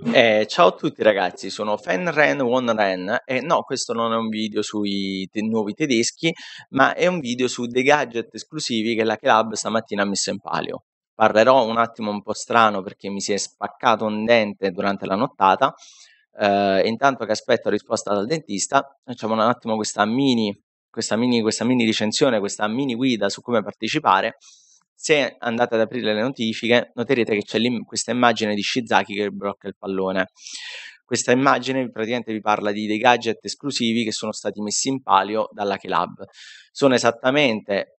Eh, ciao a tutti ragazzi, sono Fenren Wonren e no, questo non è un video sui te nuovi tedeschi, ma è un video su dei gadget esclusivi che la Club stamattina ha messo in palio. Parlerò un attimo un po' strano perché mi si è spaccato un dente durante la nottata. Eh, intanto che aspetto risposta dal dentista, facciamo un attimo questa mini, questa mini, questa mini recensione, questa mini guida su come partecipare se andate ad aprire le notifiche, noterete che c'è questa immagine di Shizaki che blocca il pallone. Questa immagine praticamente vi parla di dei gadget esclusivi che sono stati messi in palio dalla Kelab. Sono esattamente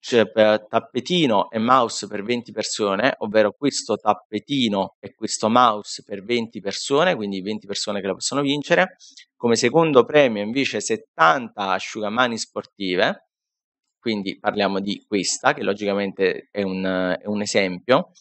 cioè, tappetino e mouse per 20 persone, ovvero questo tappetino e questo mouse per 20 persone, quindi 20 persone che la possono vincere. Come secondo premio invece 70 asciugamani sportive quindi parliamo di questa, che logicamente è un, è un esempio.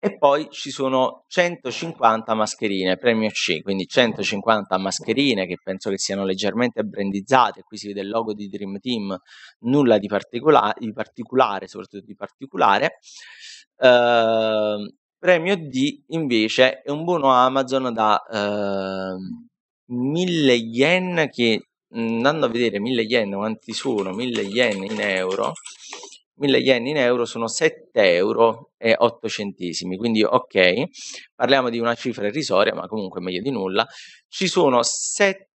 E poi ci sono 150 mascherine, premio C, quindi 150 mascherine che penso che siano leggermente brandizzate, qui si vede il logo di Dream Team, nulla di, particola- di particolare, soprattutto di particolare. Eh, premio D invece è un buono Amazon da eh, 1000 yen che Mm, andando a vedere 1000 yen quanti sono, 1000 yen in euro, 1000 yen in euro sono 7,8 euro, quindi ok, parliamo di una cifra irrisoria, ma comunque meglio di nulla, ci sono 7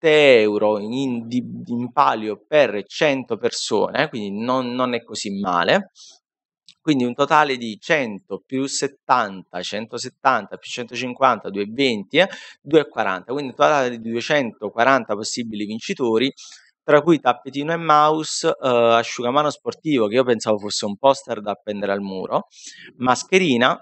euro in, in palio per 100 persone, quindi non, non è così male, quindi un totale di 100 più 70, 170 più 150, 220, eh, 240, quindi un totale di 240 possibili vincitori, tra cui tappetino e mouse, eh, asciugamano sportivo che io pensavo fosse un poster da appendere al muro, mascherina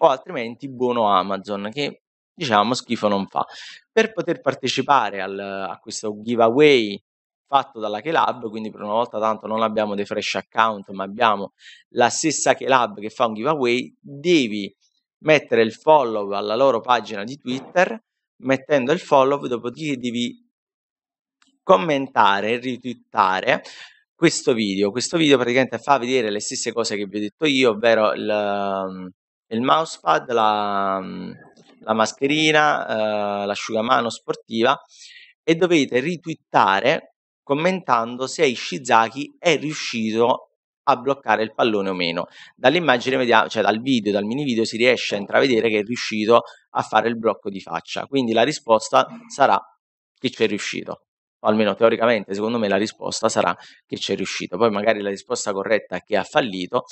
o altrimenti buono Amazon che diciamo schifo non fa. Per poter partecipare al, a questo giveaway fatto dalla Keylab, quindi per una volta tanto non abbiamo dei fresh account, ma abbiamo la stessa Keylab che fa un giveaway, devi mettere il follow alla loro pagina di Twitter, mettendo il follow, dopodiché devi commentare, ritwittare questo video. Questo video praticamente fa vedere le stesse cose che vi ho detto io, ovvero il, ehm, il mousepad, la, la mascherina, eh, l'asciugamano sportiva e dovete ritwittare commentando se Ishizaki è riuscito a bloccare il pallone o meno. Dall'immagine vediamo, cioè dal video, dal mini video si riesce a intravedere che è riuscito a fare il blocco di faccia, quindi la risposta sarà che ci è riuscito. O almeno teoricamente, secondo me la risposta sarà che ci è riuscito. Poi magari la risposta corretta è che ha fallito,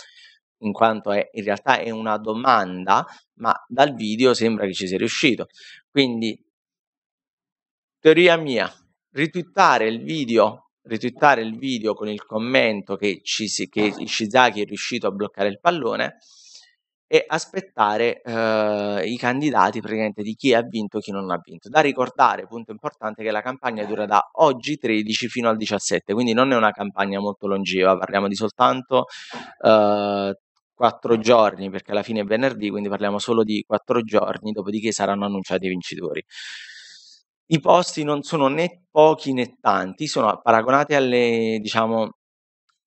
in quanto è, in realtà è una domanda, ma dal video sembra che ci sia riuscito. Quindi, teoria mia, ritwittare il video, ritwittare il video con il commento che, Cisi, che ah. Ishizaki è riuscito a bloccare il pallone e aspettare eh, i candidati praticamente di chi ha vinto e chi non ha vinto. Da ricordare, punto importante, che la campagna dura da oggi 13 fino al 17, quindi non è una campagna molto longeva, parliamo di soltanto eh, 4 giorni, perché alla fine è venerdì, quindi parliamo solo di 4 giorni, dopodiché saranno annunciati i vincitori. I posti non sono né pochi né tanti, sono paragonati alle diciamo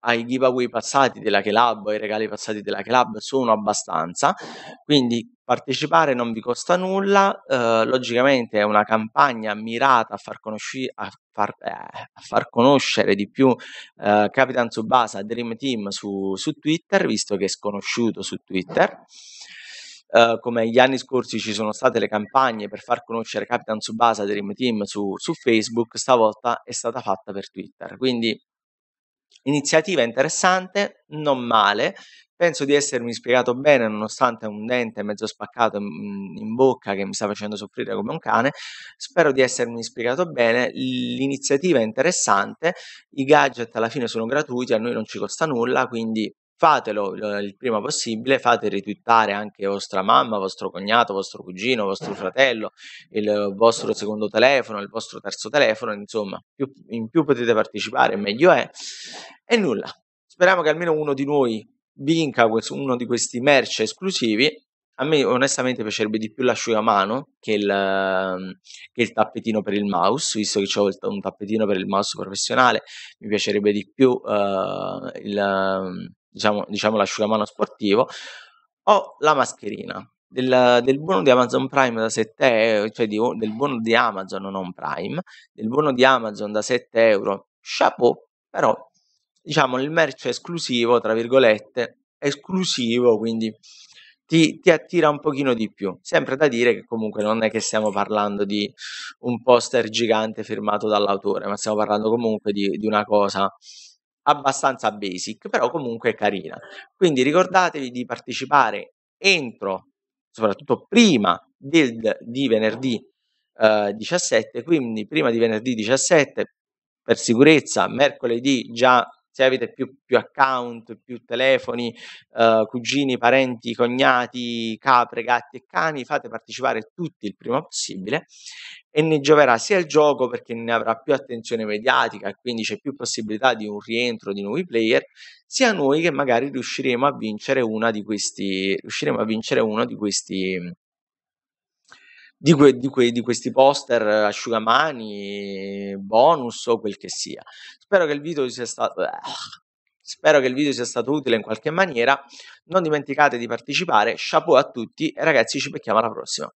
ai giveaway passati della Kelab, ai regali passati della Kelab, sono abbastanza, quindi partecipare non vi costa nulla, eh, logicamente è una campagna mirata a far, conosci- a far, eh, a far conoscere di più eh, Capitan Subasa Dream Team su, su Twitter, visto che è sconosciuto su Twitter. Uhm, come gli anni scorsi ci sono state le campagne per far conoscere Capitan Subasa Dream Team su, su Facebook, stavolta è stata fatta per Twitter. Quindi iniziativa interessante, non male. Penso di essermi spiegato bene, nonostante un dente mezzo spaccato mhmm, in bocca che mi sta facendo soffrire come un cane. Spero di essermi spiegato bene. L'iniziativa è interessante. I gadget alla fine sono gratuiti, a noi non ci costa nulla, quindi fatelo eh, il prima possibile, fate ritwittare anche vostra mamma, vostro cognato, vostro cugino, vostro fratello, il vostro secondo telefono, il vostro terzo telefono, insomma, più, in più potete partecipare, meglio è. E nulla, speriamo che almeno uno di noi vinca uno di questi merch esclusivi. A me onestamente piacerebbe di più l'asciugamano che il, che il tappetino per il mouse, visto che ho un tappetino per il mouse professionale, mi piacerebbe di più uh, il diciamo, diciamo l'asciugamano sportivo, o la mascherina. Del, del, buono di Amazon Prime da 7 euro, cioè di, del buono di Amazon non Prime, del buono di Amazon da 7 euro, chapeau, però diciamo il merce esclusivo, tra virgolette, esclusivo, quindi ti, ti, attira un pochino di più. Sempre da dire che comunque non è che stiamo parlando di un poster gigante firmato dall'autore, ma stiamo parlando comunque di, di una cosa abbastanza basic, però comunque carina. Quindi ricordatevi di partecipare entro, soprattutto prima del, di venerdì eh, 17, quindi prima di venerdì 17 per sicurezza, mercoledì già se avete più, più account, più telefoni, eh, cugini, parenti, cognati, capre, gatti e cani, fate partecipare tutti il prima possibile e ne gioverà sia il gioco perché ne avrà più attenzione mediatica, quindi c'è più possibilità di un rientro di nuovi player, sia noi che magari riusciremo a vincere una di questi, riusciremo a vincere uno di questi di, que- di, que- di questi poster eh, asciugamani, bonus o quel che sia. Spero che il video sia stato... Eh, spero che il video sia stato utile in qualche maniera. Non dimenticate di partecipare. Chapeau a tutti e ragazzi ci becchiamo alla prossima.